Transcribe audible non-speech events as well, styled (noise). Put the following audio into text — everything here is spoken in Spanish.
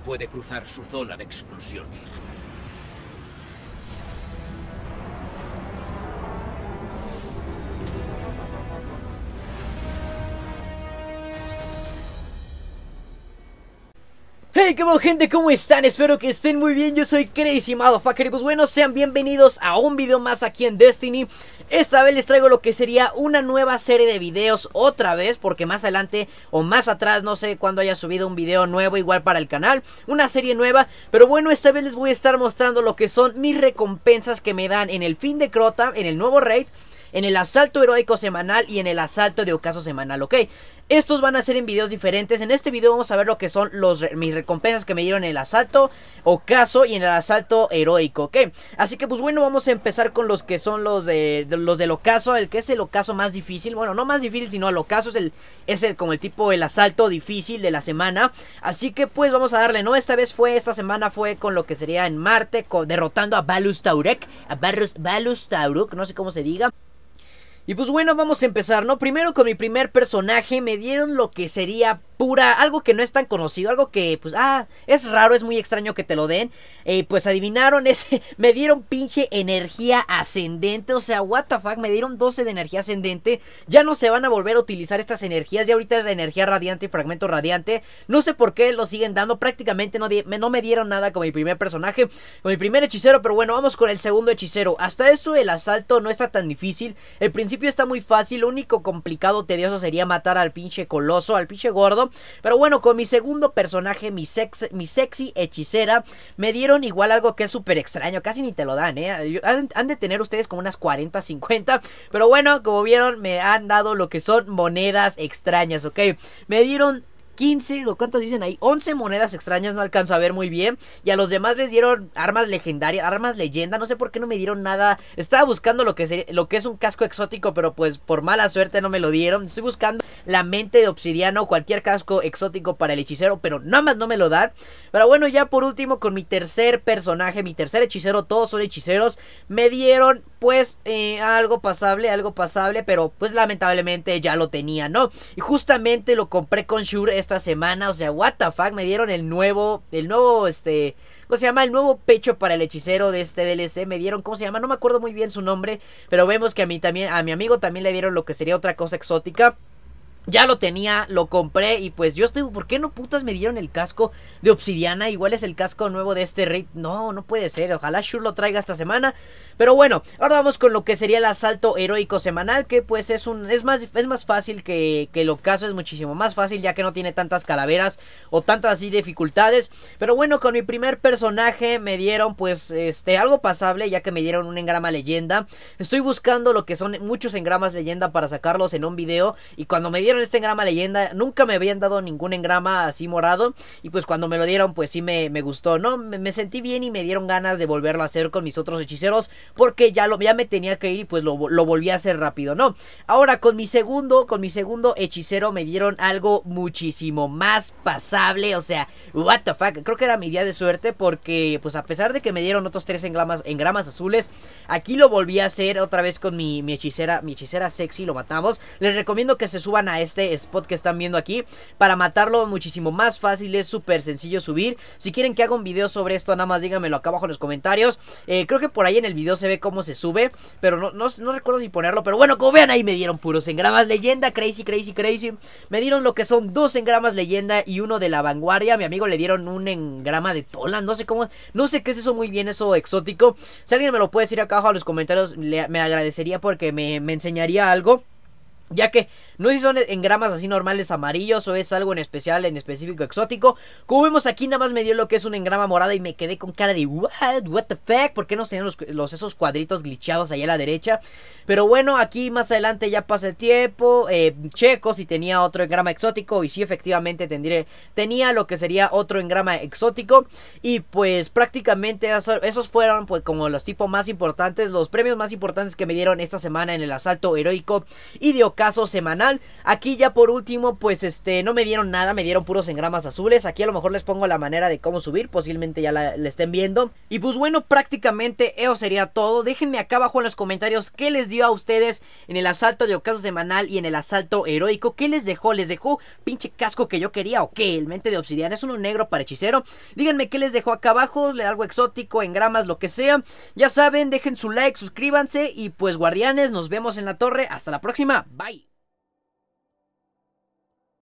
puede cruzar su zona de exclusión. Hey, qué gente, ¿cómo están? Espero que estén muy bien, yo soy Crazy Motherfucker y pues bueno, sean bienvenidos a un video más aquí en Destiny Esta vez les traigo lo que sería una nueva serie de videos otra vez Porque más adelante o más atrás, no sé cuándo haya subido un video nuevo igual para el canal Una serie nueva, pero bueno, esta vez les voy a estar mostrando lo que son mis recompensas que me dan en el fin de Crota, en el nuevo raid en el asalto heroico semanal y en el asalto de ocaso semanal, ¿ok? Estos van a ser en videos diferentes. En este video vamos a ver lo que son los, mis recompensas que me dieron en el asalto ocaso y en el asalto heroico, ¿ok? Así que pues bueno, vamos a empezar con los que son los de, los del ocaso, el que es el ocaso más difícil. Bueno, no más difícil, sino el ocaso es el es el como el tipo el asalto difícil de la semana. Así que pues vamos a darle, ¿no? Esta vez fue esta semana fue con lo que sería en Marte derrotando a Balustaurek, a Balustauruk, no sé cómo se diga. Y pues bueno, vamos a empezar, ¿no? Primero con mi primer personaje me dieron lo que sería pura, algo que no es tan conocido, algo que pues, ah, es raro, es muy extraño que te lo den. Eh, pues adivinaron, (laughs) ese, me dieron pinche energía ascendente, o sea, what the fuck, me dieron 12 de energía ascendente. Ya no se van a volver a utilizar estas energías, ya ahorita es la energía radiante y fragmento radiante. No sé por qué lo siguen dando, prácticamente no, me, no me dieron nada con mi primer personaje, con mi primer hechicero, pero bueno, vamos con el segundo hechicero. Hasta eso el asalto no está tan difícil, el principio está muy fácil, lo único complicado, tedioso sería matar al pinche coloso, al pinche gordo. Pero bueno, con mi segundo personaje, mi, sex, mi sexy hechicera, me dieron igual algo que es súper extraño. Casi ni te lo dan, ¿eh? Han, han, de tener ustedes como unas 40, 50. Pero bueno, como vieron, me han dado lo que son monedas extrañas, ¿ok? Me dieron 15, o cuántas dicen ahí, 11 monedas extrañas, no alcanzo a ver muy bien. Y a los demás les dieron armas legendarias, armas leyenda, no sé por qué no me dieron nada. Estaba buscando lo que, lo que es un casco exótico, pero pues por mala suerte no me lo dieron. Estoy buscando la mente de obsidiano, cualquier casco exótico para el hechicero, pero nada más no me lo dan. Pero bueno, ya por último, con mi tercer personaje, mi tercer hechicero, todos son hechiceros, me dieron pues eh, algo pasable, algo pasable, pero pues lamentablemente ya lo tenía, ¿no? Y justamente lo compré con Shure esta semana, o sea, what the fuck, me dieron el nuevo, el nuevo, este, ¿cómo se llama? El nuevo pecho para el hechicero de este DLC, me dieron, ¿cómo se llama? No me acuerdo muy bien su nombre, pero vemos que a mí también, a mi amigo también le dieron lo que sería otra cosa exótica. Ya lo tenía, lo compré y pues yo estoy, ¿por qué no putas me dieron el casco de obsidiana? Igual es el casco nuevo de este raid. No, no puede ser. Ojalá shur lo traiga esta semana. Pero bueno, ahora vamos con lo que sería el asalto heroico semanal, que pues es un es más es más fácil que que el ocaso es muchísimo más fácil ya que no tiene tantas calaveras o tantas así dificultades. Pero bueno, con mi primer personaje me dieron pues este algo pasable ya que me dieron un engrama leyenda. Estoy buscando lo que son muchos engramas leyenda para sacarlos en un video y cuando me dieron este engrama leyenda, nunca me habían dado ningún engrama así morado. Y pues cuando me lo dieron, pues sí me, me gustó, ¿no? Me, sentí bien y me dieron ganas de volverlo a hacer con mis otros hechiceros. Porque ya, lo, ya me tenía que ir y pues lo, volví a hacer rápido, ¿no? Ahora con mi segundo, con mi segundo hechicero me dieron algo muchísimo más pasable. O sea, what the fuck. Creo que era mi día de suerte porque pues a pesar de que me dieron otros tres engramas, azules, aquí lo volví a hacer otra vez con mi hechicera, mi hechicera sexy, lo matamos. Les recomiendo que se suban a este spot que están viendo aquí para matarlo muchísimo más fácil, es súper sencillo subir. Si quieren que haga un video sobre esto, nada más díganmelo acá abajo en los comentarios. Eh, creo que por ahí en el video se ve cómo se sube, pero no, no, no recuerdo si ponerlo. Pero bueno, como vean ahí me dieron puros engramas leyenda, crazy, crazy, crazy. Me dieron lo que son dos engramas leyenda y uno de la vanguardia. Mi amigo le dieron un engrama de Tola. no sé cómo, no sé qué es eso muy bien, eso exótico. Si alguien me lo puede decir acá abajo en los comentarios, me agradecería porque me, me enseñaría algo. Ya que no sé si son engramas así normales amarillos o es algo en especial, en específico exótico. Como vemos aquí, nada más me dio lo que es un engrama morada y me quedé con cara de what, what the fuck, ¿por qué no tenían los, esos cuadritos glitchados ahí a la derecha? Pero bueno, aquí más adelante ya pasa el tiempo. Eh, checo si tenía otro engrama exótico y sí, efectivamente tendré, tenía lo que sería otro engrama exótico. Y pues prácticamente esos fueron pues como los tipos más importantes, los premios más importantes que me dieron esta semana en el asalto heroico y de caso semanal. Aquí ya por último, pues este, no me dieron nada, me dieron puros engramas azules. Aquí a lo mejor les pongo la manera de cómo subir, posiblemente ya la, estén viendo. Y pues bueno, prácticamente eso sería todo. Déjenme acá abajo en los comentarios qué les dio a ustedes en el asalto de ocaso semanal y en el asalto heroico. ¿Qué les dejó? ¿Les dejó pinche casco que yo quería o qué? El mente de obsidiana es uno negro para hechicero. Díganme qué les dejó acá abajo, algo exótico, engramas, lo que sea. Ya saben, dejen su like, suscríbanse y pues guardianes, nos vemos en la torre. Hasta la próxima. Bye.